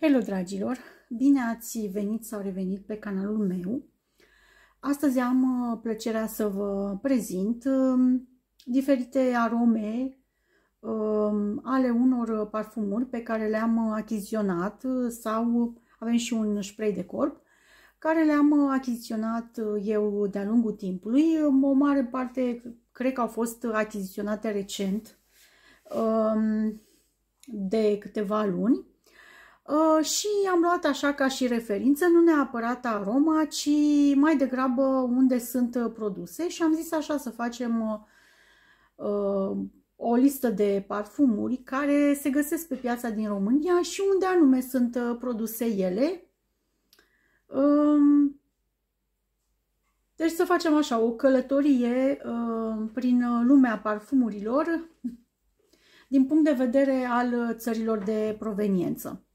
Hello, dragilor! Bine ați venit sau revenit pe canalul meu. Astăzi am uh, plăcerea să vă prezint um, diferite arome um, ale unor parfumuri pe care le-am uh, achiziționat uh, sau avem și un spray de corp care le-am achiziționat eu de-a lungul timpului. Um, o mare parte cred că au fost achiziționate recent de câteva luni Ă, și am luat așa ca și referință, nu neapărat aroma, ci mai degrabă unde sunt ă, produse și am zis așa să facem ă, o listă de parfumuri care se găsesc pe piața din România și unde anume sunt produse ele. deci să facem așa o călătorie prin lumea parfumurilor din punct de vedere al țărilor de proveniență.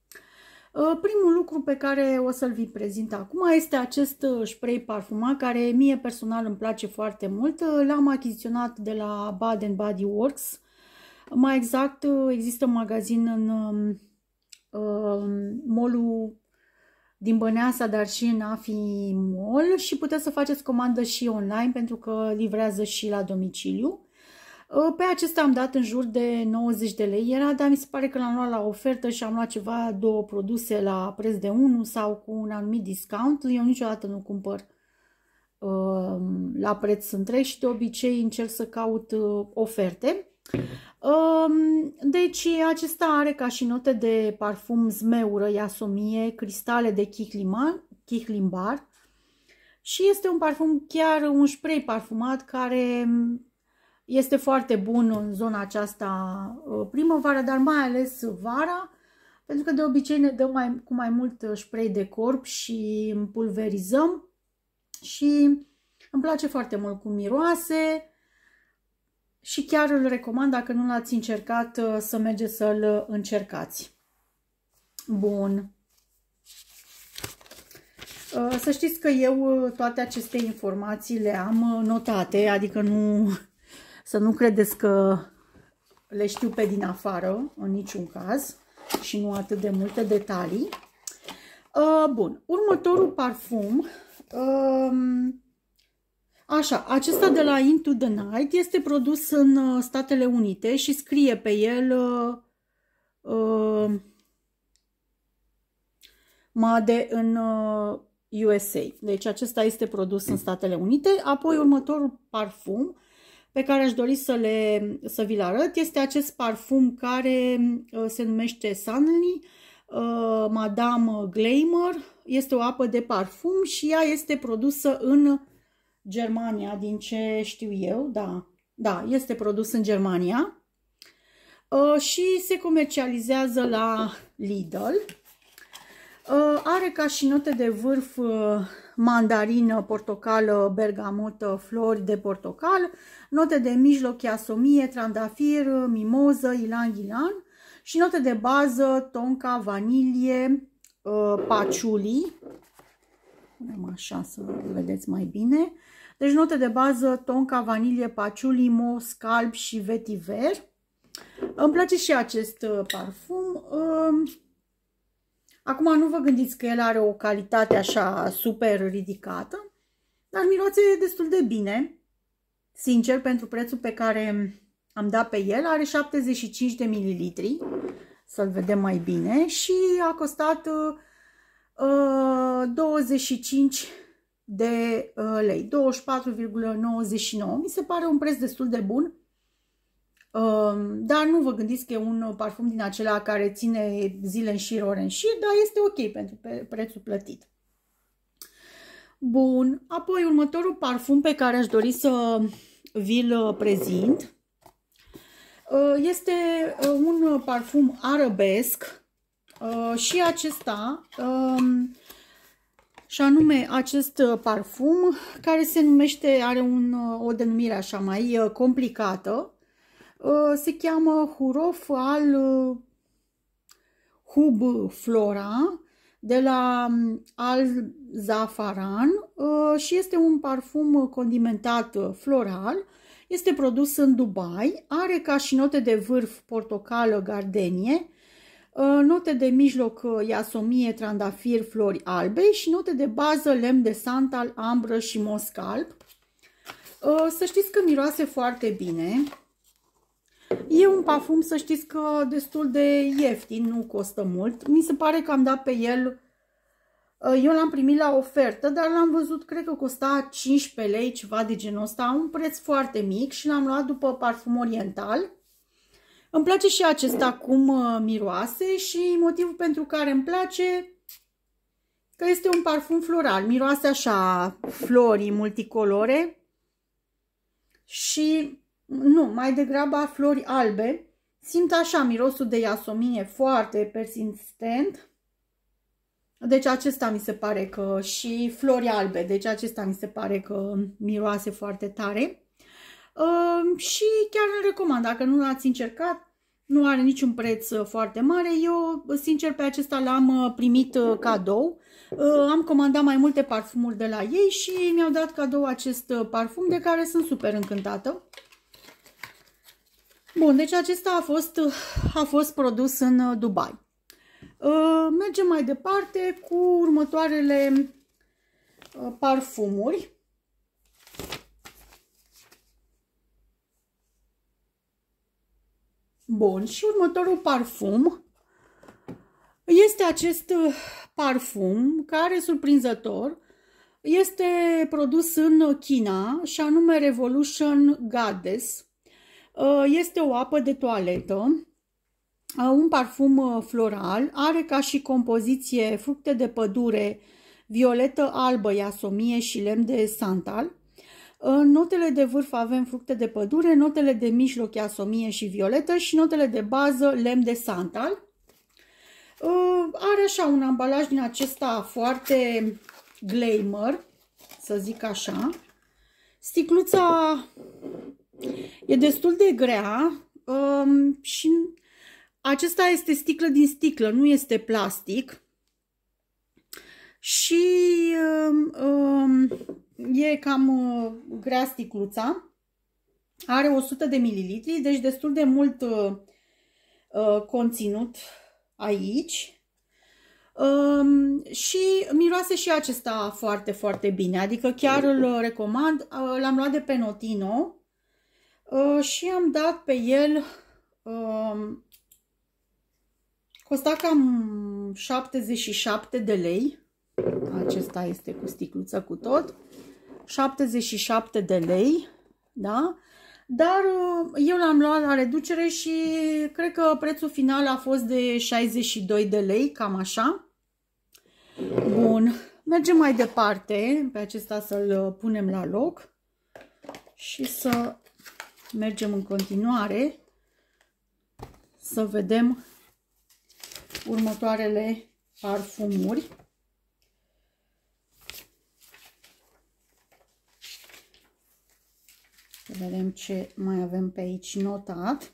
Uh, primul lucru pe care o să-l vi prezint acum este acest uh, spray parfumat care mie personal îmi place foarte mult. Uh, l-am achiziționat de la Baden Body Works. Mai exact, există un magazin în uh, um, um, molul din Băneasa, dar și în Afi Mall și puteți să faceți comandă și online pentru că livrează și la domiciliu. Ă, pe acesta am dat în jur de 90 de lei era, dar mi se pare că l-am luat la ofertă și am luat ceva, două produse la preț de 1 sau cu un anumit discount. Eu niciodată nu cumpăr ă, la preț întreg și de obicei încerc să caut ă, oferte. deci acesta are ca și note de parfum zmeură, iasomie, cristale de chihlimbar și este un parfum chiar un spray parfumat care este foarte bun în zona aceasta uh, primăvară, dar mai ales vara, pentru că de obicei ne dăm mai, cu mai mult uh, spray de corp și pulverizăm și îmi place foarte mult cu miroase și chiar îl recomand dacă nu l-ați încercat uh, să mergeți să-l încercați. Bun. Să știți că eu toate aceste informații le am notate, adică nu, să nu credeți că le știu pe din afară, în niciun caz, și nu atât de multe detalii. Uh, bun, următorul parfum, um, așa, acesta de la Into the Night este produs în uh, Statele Unite și scrie pe el uh, um, Made în USA. Deci acesta este produs în Statele Unite. Apoi următorul parfum pe care aș dori să, le, să vi-l arăt. Este acest parfum care uh, se numește Sunny, uh, Madame Glamour. Este o apă de parfum și ea este produsă în Germania, din ce știu eu, da, da, este produs în Germania uh, și se comercializează la Lidl. Ă, are ca și note de vârf ă, mandarină, portocală, bergamotă, flori de portocal, note de mijloc, chiasomie, trandafir, mimoză, ilang-ilang și note de bază, tonca, vanilie, ă, paciuli. Punem așa să vedeți mai bine. Deci note de bază, tonca, vanilie, paciuli, mos, calb și vetiver. Îmi place și acest parfum. Acum nu vă gândiți că el are o calitate așa super ridicată, dar miroase destul de bine. Sincer, pentru prețul pe care am dat pe el, are 75 de mililitri, să-l vedem mai bine, și a costat uh, 25 uh, de uh, lei, 24,99. Mi se pare un preț destul de bun Um, dar nu vă gândiți că e un parfum din acela care ține zile în șir, ore în șir, dar este ok pentru prețul plătit. Bun, apoi următorul parfum pe care aș dori să vi-l uh, prezint uh, este uh, un parfum arabesc și acesta um, și anume acest parfum care se numește, are un, o denumire așa mai complicată Ă, se cheamă hurof al ă, hub flora de la al zafaran ă, și este un parfum condimentat floral. Este produs în Dubai, are ca și note de vârf portocală, gardenie, note de mijloc iasomie, trandafir, flori albe și note de bază lemn de santal, ambră și mosc alb. Să știți că miroase foarte bine, E un parfum, să știți că destul de ieftin, nu costă mult. Mi se pare că am dat pe el, uh, eu l-am primit la ofertă, dar l-am văzut, cred că costa 15 lei, ceva de genul ăsta, un preț foarte mic și l-am luat după parfum oriental. Îmi place și acesta cum uh, miroase și motivul pentru care îmi place că este un parfum floral. Miroase așa florii multicolore și nu, mai degrabă a flori albe. Simt așa mirosul de iasomie foarte persistent. Deci acesta mi se pare că și flori albe, deci acesta mi se pare că miroase foarte tare. Uh, și chiar îl recomand, dacă nu l-ați încercat, nu are niciun preț foarte mare. Eu, sincer, pe acesta l-am uh, primit uh, cadou. Uh, am comandat mai multe parfumuri de la ei și mi-au dat cadou acest parfum de care sunt super încântată. Bun, deci acesta a fost, a fost produs în uh, Dubai. Uh, mergem mai departe cu următoarele uh, parfumuri. Bun, și următorul parfum este acest parfum care, surprinzător, este produs în China și anume Revolution Goddess Uh, este o apă de toaletă, uh, un parfum uh, floral, are ca și compoziție fructe de pădure, violetă albă, iasomie și lemn de santal. În notele de vârf avem fructe de pădure, notele de mijloc, iasomie și violetă și notele de bază, lemn de santal. Are așa un ambalaj din acesta foarte glamour, să zic așa. Sticluța E destul de grea um, și acesta este sticlă din sticlă, nu este plastic. Și um, um e cam uh, grea sticluța. Are 100 de mililitri, deci destul de mult uh, uh, conținut aici. Um, și miroase și acesta foarte, foarte bine. Adică chiar îl recomand. Uh, l-am luat de pe Notino Uh, și am dat pe el, uh, costa cam 77 de lei, acesta este cu sticluță cu tot, 77 de lei, da? Dar uh, eu l-am luat la reducere și cred că prețul final a fost de 62 de lei, cam așa. Bun, mergem mai departe, pe acesta să-l uh, punem la loc și să mergem în continuare să vedem următoarele parfumuri. Să vedem ce mai avem pe aici notat.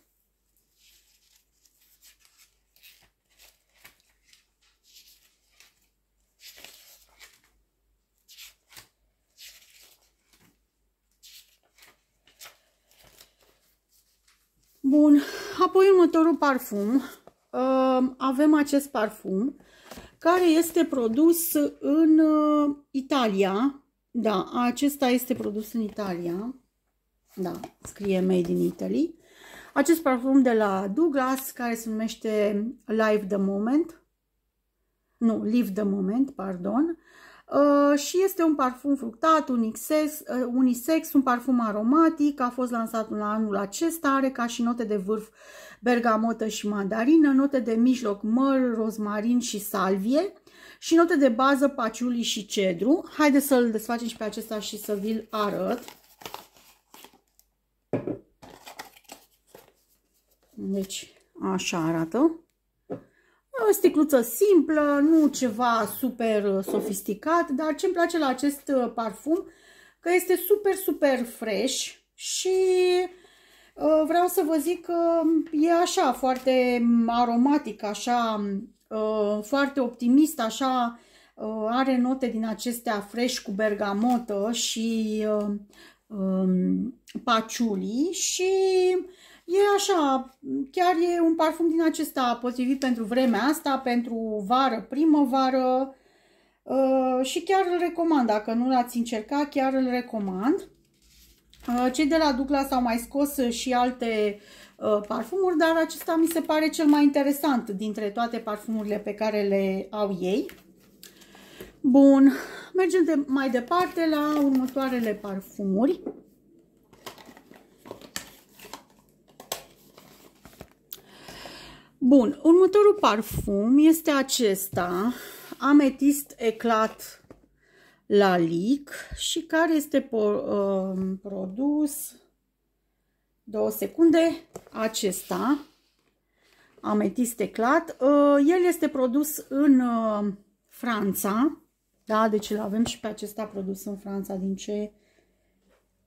Bun, apoi următorul parfum. Ehm, avem acest parfum care este produs în uh, Italia. Da, acesta este produs în Italia. Da, scrie Made in Italy. Acest parfum de la Douglas care se numește Live the Moment. Nu, Live the Moment, pardon. Uh, Uh, și este un parfum fructat, unisex, uh, unisex, un parfum aromatic, a fost lansat în anul acesta, are ca și note de vârf bergamotă și mandarină, note de mijloc măr, rozmarin și salvie și note de bază paciuli și cedru. Haideți să-l desfacem și pe acesta și să vi-l arăt. Deci, așa arată. O sticluță simplă, nu ceva super uh, sofisticat, dar ce-mi place la acest uh, parfum, că este super, super fresh și uh, vreau să vă zic că e așa, foarte mm, aromatic, așa, foarte optimist, așa, are note din acestea fresh cu bergamotă și um, paciulii și E așa, chiar e un parfum din acesta potrivit pentru vremea asta, pentru vară, primăvară uh, și chiar îl recomand. Dacă nu l-ați încercat, chiar îl recomand. Uh, cei de la Douglas au mai scos și alte uh, parfumuri, dar acesta mi se pare cel mai interesant dintre toate parfumurile pe care le au ei. Bun, mergem de, mai departe la următoarele parfumuri. Bun, următorul parfum este acesta, ametist eclat lalic și care este uh, produs, două secunde, acesta, ametist eclat. Uh, el este produs în uh, Franța, da, deci îl avem și pe acesta produs în Franța, din ce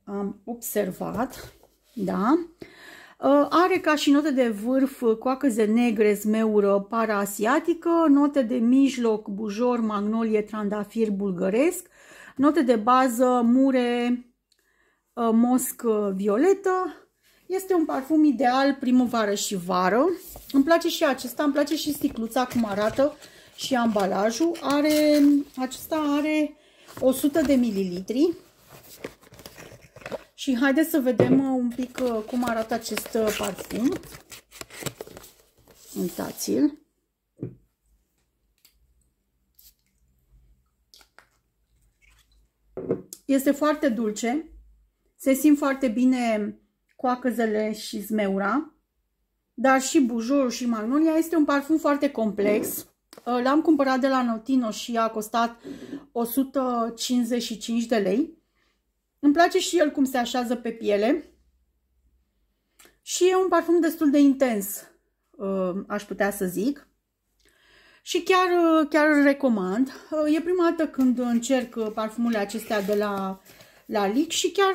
am observat, da. Uh, Ă, are ca și note de vârf ă, coacăze negre, zmeură asiatică, note de mijloc, bujor, magnolie, trandafir bulgăresc, note de bază, mure, ă, mosc violetă. Este un parfum ideal primăvară și vară. Îmi place și acesta, îmi place și sticluța cum arată și ambalajul. Are, acesta are 100 de mililitri. Și haideți să vedem uh, un pic uh, cum arată acest uh, parfum. Uitați-l. Este foarte dulce. Se simt foarte bine coacăzele și zmeura. Dar și bujorul și magnolia este un parfum foarte complex. L-am cumpărat de la Notino și a costat 155 de lei. Îmi place și el cum se așează pe piele. Și e un parfum destul de intens, uh, aș putea să zic. Și chiar, uh, chiar îl recomand. Uh, e prima dată când încerc parfumurile acestea de la, la Lick și chiar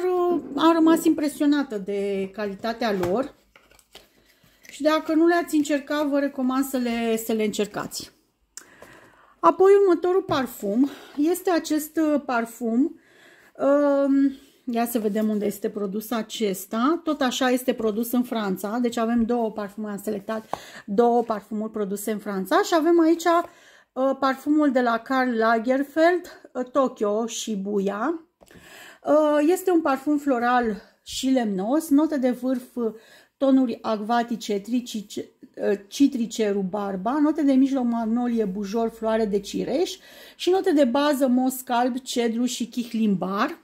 am rămas impresionată de calitatea lor. Și dacă nu le-ați încercat, vă recomand să le, să le încercați. Apoi următorul parfum este acest parfum Ia să vedem unde este produs acesta. Tot așa este produs în Franța. Deci avem două parfumuri, am selectat două parfumuri produse în Franța și avem aici uh, parfumul de la Karl Lagerfeld, uh, Tokyo și Buia. Uh, este un parfum floral și lemnos, note de vârf tonuri acvatice, tricice, ă, citrice, rubarba, note de mijloc magnolie, bujor, floare de cireș și note de bază mos calb, cedru și chihlimbar.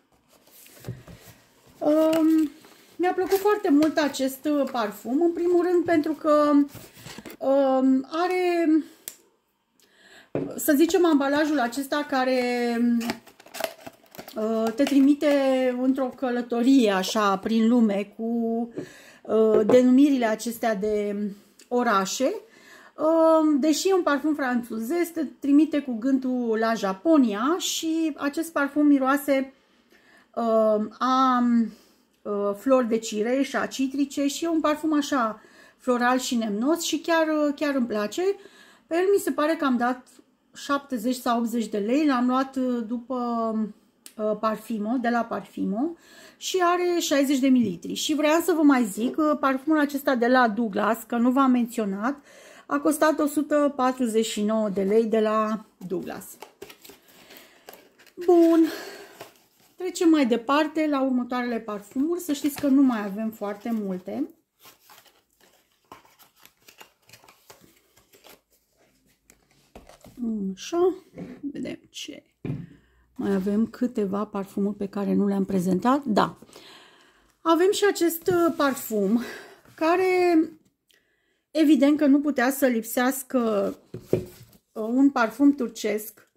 Um, mi-a plăcut foarte mult acest ă, parfum, în primul rând pentru că um, are, să zicem, ambalajul acesta care uh, te trimite într-o călătorie așa prin lume cu uh, Uh, denumirile acestea de orașe. Uh, deși e un parfum franțuz, este trimite cu gândul la Japonia și acest parfum miroase uh, a flori de cireș, a citrice și e un parfum așa floral și nemnos și chiar, chiar îmi place. Pe el mi se pare că am dat 70 sau 80 de lei, l-am luat după Uh, Parfimo, de la Parfimo și are 60 de mililitri. Și vreau să vă mai zic, uh, parfumul acesta de la Douglas, că nu v-am menționat, a costat 149 de lei de la Douglas. Bun, trecem mai departe la următoarele parfumuri. Să știți că nu mai avem foarte multe. Așa, vedem ce mai avem câteva parfumuri pe care nu le-am prezentat. Da, avem și acest uh, parfum care evident că nu putea să lipsească uh, un parfum turcesc.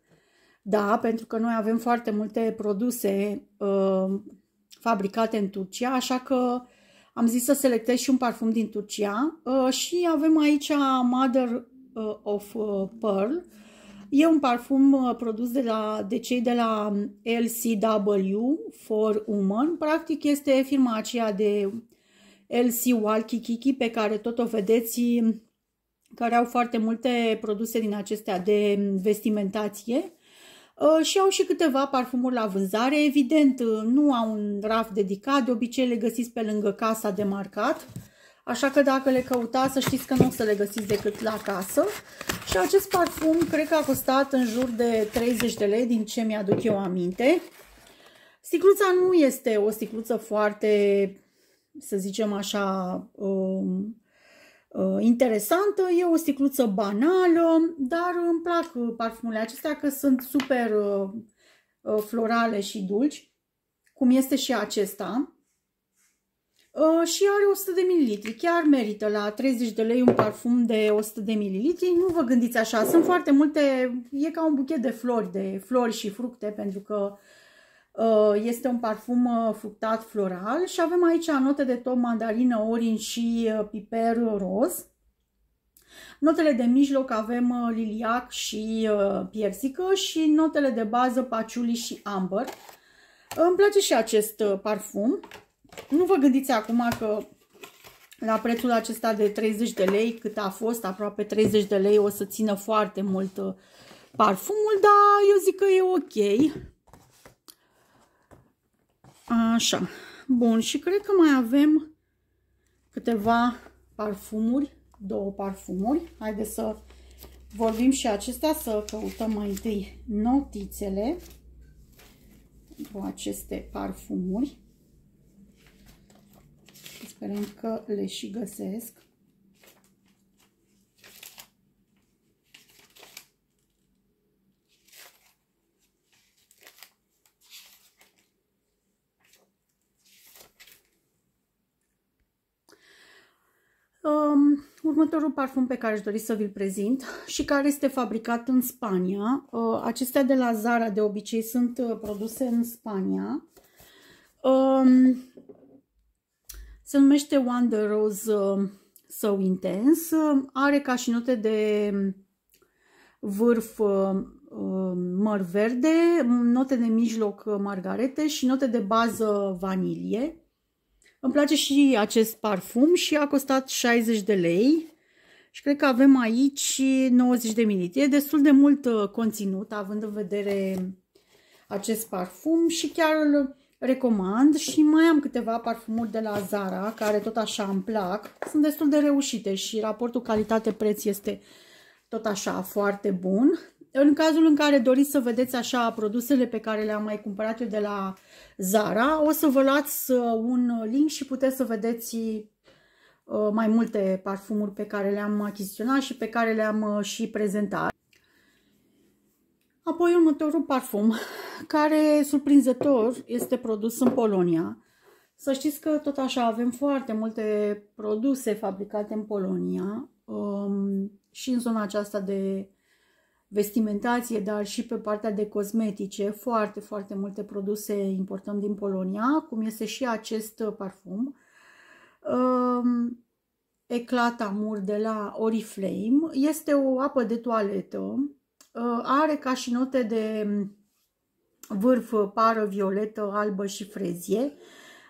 Da, pentru că noi avem foarte multe produse uh, fabricate în Turcia, așa că am zis să selectez și un parfum din Turcia uh, și avem aici Mother uh, of Pearl E un parfum uh, produs de, la, de cei de la um, LCW for Woman. Practic este firma aceea de um, LC Walkikiki pe care tot o vedeți, um, care au foarte multe produse din acestea de vestimentație uh, și au și câteva parfumuri la vânzare. Evident, uh, nu au un raft dedicat, de obicei le găsiți pe lângă casa de marcat. Așa că dacă le căutați, să știți că nu o să le găsiți decât la casă. Și acest parfum cred că a costat în jur de 30 de lei, din ce mi-aduc eu aminte. Sticluța nu este o sticluță foarte, să zicem așa, um, uh, interesantă, e o sticluță banală, dar îmi plac uh, parfumurile acestea că sunt super uh, florale și dulci, cum este și acesta. Uh, și are 100 de mililitri. Chiar merită la 30 de lei un parfum de 100 de mililitri. Nu vă gândiți așa, sunt foarte multe, e ca un buchet de flori, de flori și fructe, pentru că uh, este un parfum uh, fructat floral și avem aici note de top mandarină, orin și piper roz. Notele de mijloc avem liliac și piersică și notele de bază paciuli și amber. Îmi place și acest parfum. Nu vă gândiți acum că la prețul acesta de 30 de lei, cât a fost, aproape 30 de lei, o să țină foarte mult uh, parfumul, dar eu zic că e ok. Așa. Bun, și cred că mai avem câteva parfumuri, două parfumuri. Haideți să vorbim și acestea, să căutăm mai întâi notițele cu aceste parfumuri. Cred că le și găsesc. Um, următorul parfum pe care aș dori să vi-l prezint și care este fabricat în Spania. Uh, acestea de la Zara de obicei sunt uh, produse în Spania. Um, se numește One the Rose uh, So Intense. Are ca și note de vârf uh, uh, măr verde, note de mijloc margarete și note de bază vanilie. Îmi place și acest parfum și a costat 60 de lei și cred că avem aici 90 de minute E destul de mult conținut având în vedere acest parfum și chiar îl recomand și mai am câteva parfumuri de la Zara, care tot așa îmi plac. Sunt destul de reușite și raportul calitate-preț este tot așa foarte bun. În cazul în care doriți să vedeți așa produsele pe care le-am mai cumpărat eu de la Zara, o să vă luați uh, un link și puteți să vedeți uh, mai multe parfumuri pe care le-am achiziționat și pe care le-am uh, și prezentat. Apoi următorul parfum, care surprinzător este produs în Polonia. Să știți că tot așa avem foarte multe produse fabricate în Polonia um, și în zona aceasta de vestimentație, dar și pe partea de cosmetice, foarte, foarte multe produse importăm din Polonia, cum este și acest uh, parfum. Um, Eclat Amur de la Oriflame. Este o apă de toaletă Uh, are ca și note de mm, vârf pară violetă, albă și frezie,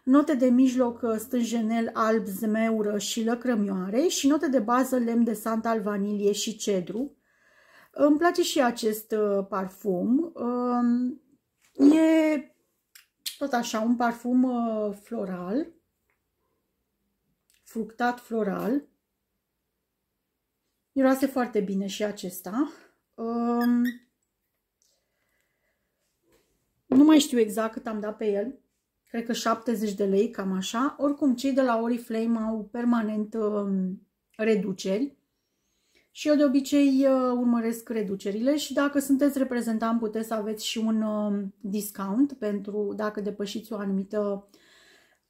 note de mijloc uh, stânjenel, alb, zmeură și lăcrămioare și note de bază lemn de santal, vanilie și cedru. Îmi place și acest uh, parfum. Um, e tot așa un parfum floral, fructat floral. Miroase foarte bine și acesta. Um, nu mai știu exact cât am dat pe el. Cred că 70 de lei, cam așa. Oricum, cei de la Oriflame au permanent um, reduceri. Și eu de obicei uh, urmăresc reducerile și dacă sunteți reprezentant puteți să aveți și un uh, discount pentru dacă depășiți o anumită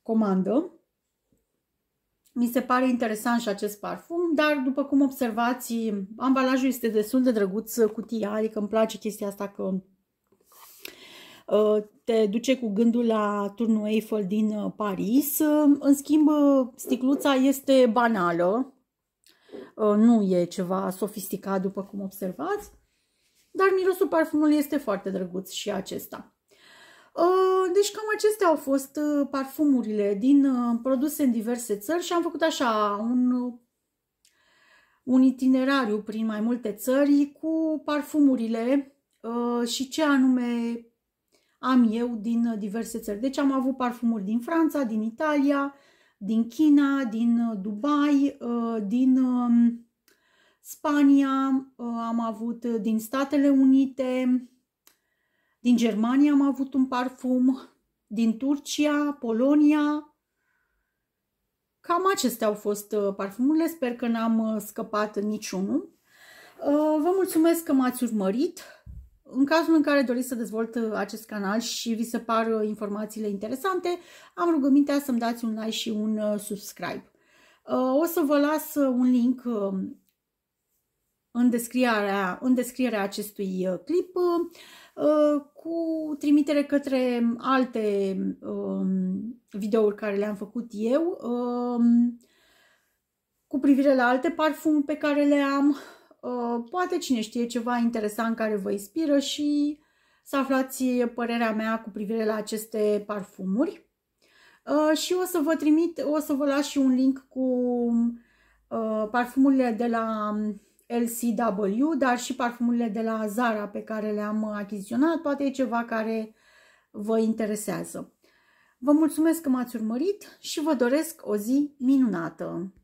comandă. Mi se pare interesant și acest parfum, dar după cum observați, ambalajul este destul de drăguț, cutia, adică îmi place chestia asta că ă, te duce cu gândul la turnul Eiffel din ă, Paris. În schimb, sticluța este banală, ă, nu e ceva sofisticat după cum observați, dar mirosul parfumului este foarte drăguț și acesta. Uh, deci cam acestea au fost uh, parfumurile din uh, produse în diverse țări și am făcut așa un, un itinerariu prin mai multe țări cu parfumurile și ce anume am eu din diverse țări. Deci am avut parfumuri din Franța, din Italia, din China, din Dubai, din um, Spania, am avut din Statele Unite, din Germania am avut un parfum, din Turcia, Polonia. Cam acestea au fost uh, parfumurile, sper că n-am uh, scăpat niciunul. Uh, vă mulțumesc că m-ați urmărit. În cazul în care doriți să dezvolt acest canal și vi se par informațiile interesante, am rugămintea să-mi dați un like și un subscribe. O să vă las un link în descrierea, în descrierea acestui uh, clip uh, uh, cu trimitere către alte um, videouri care le-am făcut eu um, cu privire la alte parfumuri pe care le am. Poate cine știe ceva interesant care vă inspiră și să aflați părerea mea cu privire la aceste parfumuri. Și o să vă trimit, o să vă las și un link cu parfumurile de la LCW, dar și parfumurile de la Zara pe care le-am achiziționat. Poate e ceva care vă interesează. Vă mulțumesc că m-ați urmărit și vă doresc o zi minunată!